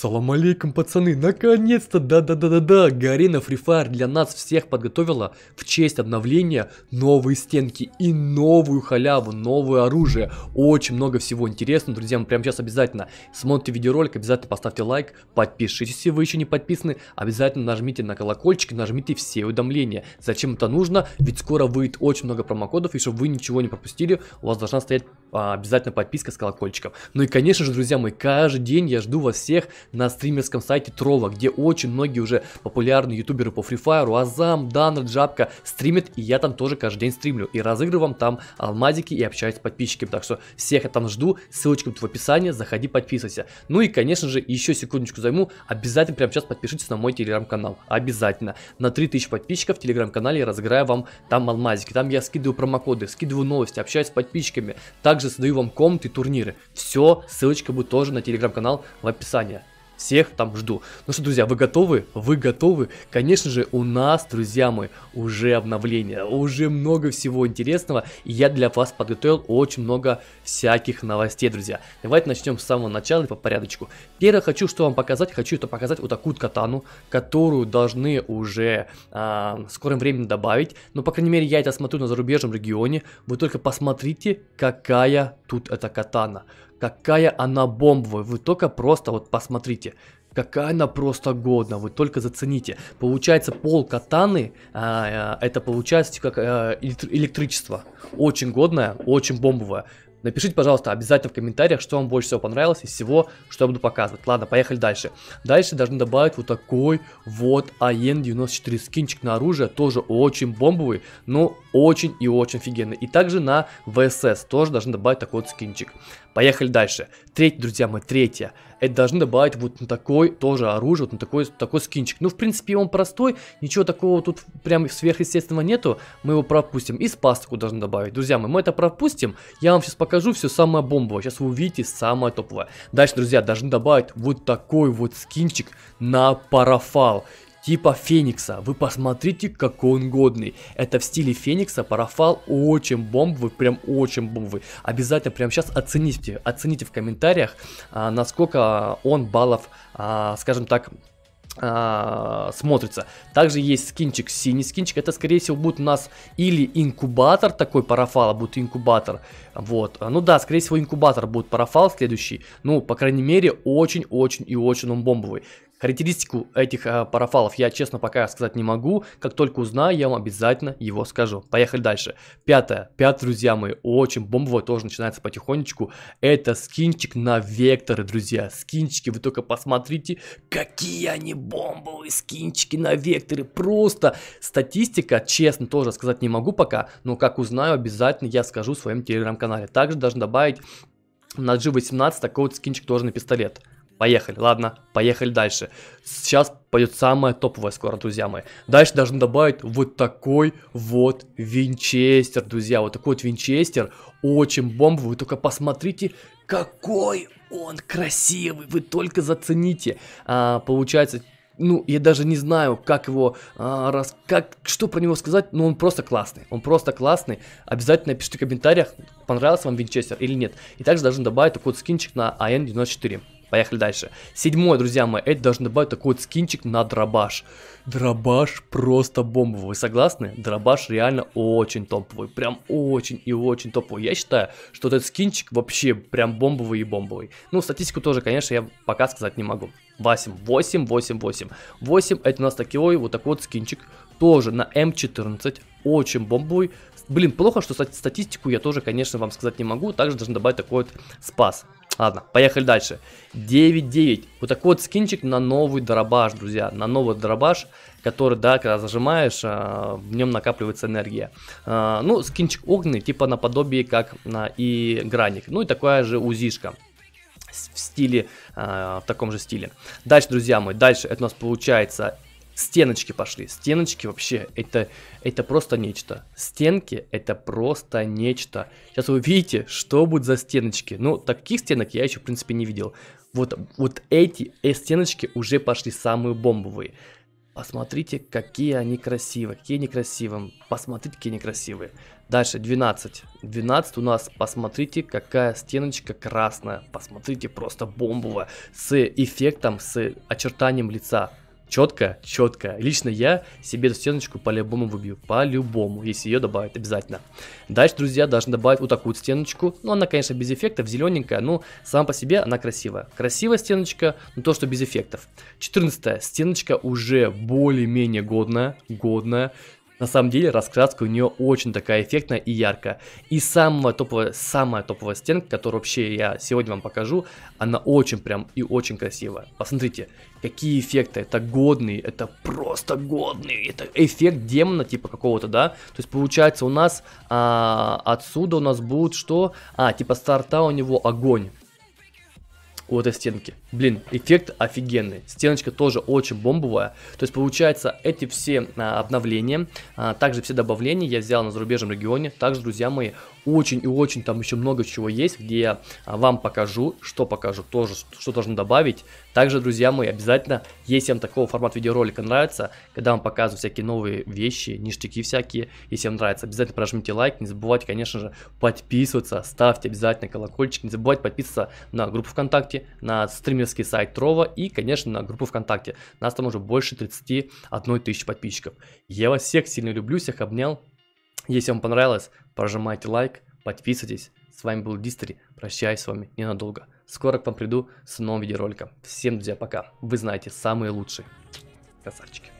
Салам алейкум, пацаны, наконец-то, да-да-да-да-да, Гарина Free для нас всех подготовила в честь обновления новые стенки и новую халяву, новое оружие. Очень много всего интересного, друзья, мы прямо сейчас обязательно смотрите видеоролик, обязательно поставьте лайк, подпишитесь, если вы еще не подписаны, обязательно нажмите на колокольчик, и нажмите все уведомления. Зачем это нужно? Ведь скоро выйдет очень много промокодов, и чтобы вы ничего не пропустили, у вас должна стоять а, обязательно подписка с колокольчиком. Ну и, конечно же, друзья мои, каждый день я жду вас всех на стримерском сайте Трова, где очень многие уже популярные ютуберы по Free Fire, Азам, Дана, Джабка стримят, и я там тоже каждый день стримлю. И разыгрываю там алмазики и общаюсь с подписчиками. Так что всех я там жду, ссылочка будет в описании, заходи, подписывайся. Ну и, конечно же, еще секундочку займу, обязательно прямо сейчас подпишитесь на мой телеграм-канал. Обязательно. На 3000 подписчиков в телеграм-канале я разыграю вам там алмазики. Там я скидываю промокоды, скидываю новости, общаюсь с подписчиками. Также также создаю вам комнаты и турниры. Все, ссылочка будет тоже на телеграм-канал в описании. Всех там жду. Ну что, друзья, вы готовы? Вы готовы? Конечно же, у нас, друзья мои, уже обновление, уже много всего интересного, и я для вас подготовил очень много всяких новостей, друзья. Давайте начнем с самого начала и по порядочку. Первое, хочу что вам показать, хочу это показать вот такую катану, которую должны уже а, в скором времени добавить. Но, по крайней мере, я это смотрю на зарубежном регионе. Вы только посмотрите, какая Тут эта катана. Какая она бомбовая. Вы только просто вот посмотрите. Какая она просто годна, вы только зацените. Получается пол катаны, а, а это получается как а, электричество. Очень годная, очень бомбовая. Напишите, пожалуйста, обязательно в комментариях, что вам больше всего понравилось из всего, что я буду показывать. Ладно, поехали дальше. Дальше должны добавить вот такой вот АН-94 скинчик на оружие, тоже очень бомбовый, но очень и очень офигенный. И также на ВСС тоже должны добавить такой вот скинчик. Поехали дальше. Третье, друзья мои, третье это должны добавить вот на такой тоже оружие, вот на такой, такой скинчик. Ну, в принципе, он простой, ничего такого тут прям сверхъестественного нету, мы его пропустим. И спастику должны добавить. Друзья мои, мы это пропустим, я вам сейчас покажу все самое бомбовое, сейчас вы увидите самое топовое. Дальше, друзья, должны добавить вот такой вот скинчик на парафал типа Феникса. Вы посмотрите, какой он годный. Это в стиле Феникса, парафал очень бомбовый, прям очень бомбовый. Обязательно прямо сейчас оцените, оцените в комментариях, а, насколько он баллов, а, скажем так, а, смотрится. Также есть скинчик, синий скинчик. Это, скорее всего, будет у нас или инкубатор такой парафала, будет инкубатор. Вот. Ну да, скорее всего, инкубатор будет парафал следующий. Ну, по крайней мере, очень-очень и очень он бомбовый. Характеристику этих э, парафалов я, честно, пока сказать не могу. Как только узнаю, я вам обязательно его скажу. Поехали дальше. Пятое. Пятое, друзья мои, очень бомбовое тоже начинается потихонечку. Это скинчик на векторы, друзья. Скинчики, вы только посмотрите, какие они бомбовые скинчики на векторы. Просто статистика, честно, тоже сказать не могу пока. Но как узнаю, обязательно я скажу в своем телеграм-канале. Также должен добавить на G18 такой вот скинчик тоже на пистолет. Поехали, ладно, поехали дальше. Сейчас пойдет самое топовое скоро, друзья мои. Дальше должны добавить вот такой вот винчестер, друзья. Вот такой вот винчестер, очень бомбовый. Вы только посмотрите, какой он красивый, вы только зацените. А, получается, ну, я даже не знаю, как его, а, раз, как, что про него сказать, но он просто классный, он просто классный, обязательно пишите в комментариях, понравился вам Винчестер или нет, и также должны добавить такой вот скинчик на АН-94. Поехали дальше. Седьмое, друзья мои, это должен добавить такой вот скинчик на дробаш. Дробаш просто бомбовый, вы согласны? Дробаш реально очень топовый, прям очень и очень топовый. Я считаю, что этот скинчик вообще прям бомбовый и бомбовый. Ну, статистику тоже, конечно, я пока сказать не могу. 8, 8, 8, 8. 8 это у нас такой вот такой вот скинчик, тоже на М14, эм очень бомбовый. Блин, плохо, что статистику я тоже, конечно, вам сказать не могу. Также должен добавить такой вот спас. Ладно, поехали дальше. 9-9. Вот такой вот скинчик на новый дробаш, друзья. На новый дробаш, который, да, когда зажимаешь, а, в нем накапливается энергия. А, ну, скинчик огненный, типа наподобие как и граник. Ну и такая же узишка в стиле, а, в таком же стиле. Дальше, друзья мои, дальше это у нас получается Стеночки пошли. Стеночки вообще, это, это просто нечто. Стенки это просто нечто. Сейчас вы увидите, что будет за стеночки. Ну, таких стенок я еще, в принципе, не видел. Вот, вот эти э стеночки уже пошли самые бомбовые. Посмотрите, какие они красивые, какие некрасивые. Посмотрите, какие некрасивые. Дальше 12. 12 у нас, посмотрите, какая стеночка красная. Посмотрите, просто бомбовая. С эффектом, с очертанием лица четко, четко. Лично я себе эту стеночку по-любому выбью, по-любому, если ее добавить, обязательно. Дальше, друзья, должны добавить вот такую стеночку, но ну, она, конечно, без эффектов, зелененькая, но сама по себе она красивая. Красивая стеночка, но то, что без эффектов. 14 стеночка уже более-менее годная, годная. На самом деле раскраска у нее очень такая эффектная и яркая. И самая топовая, самая топовая стенка, которую вообще я сегодня вам покажу, она очень прям и очень красивая. Посмотрите, какие эффекты, это годный, это просто годный, это эффект демона типа какого-то, да, то есть получается у нас а, отсюда у нас будет что, а, типа старта у него огонь, у этой стенки. Блин, эффект офигенный. Стеночка тоже очень бомбовая. То есть получается эти все а, обновления, а, также все добавления я взял на зарубежном регионе. Также, друзья мои, очень и очень там еще много чего есть, где я а, вам покажу, что покажу, тоже, что должны добавить. Также, друзья мои, обязательно, если вам такого формат видеоролика нравится, когда вам показывают всякие новые вещи, ништяки всякие, если вам нравится, обязательно прожмите лайк, не забывайте, конечно же, подписываться, ставьте обязательно колокольчик, не забывайте подписываться на группу ВКонтакте, на стримерский сайт Трова и, конечно, на группу ВКонтакте. У Нас там уже больше 31 тысяч подписчиков. Я вас всех сильно люблю, всех обнял, если вам понравилось, прожимайте лайк, подписывайтесь. С вами был Дистри, прощаюсь с вами ненадолго. Скоро к вам приду с новым видеороликом. Всем, друзья, пока. Вы знаете, самые лучшие. Красавчики.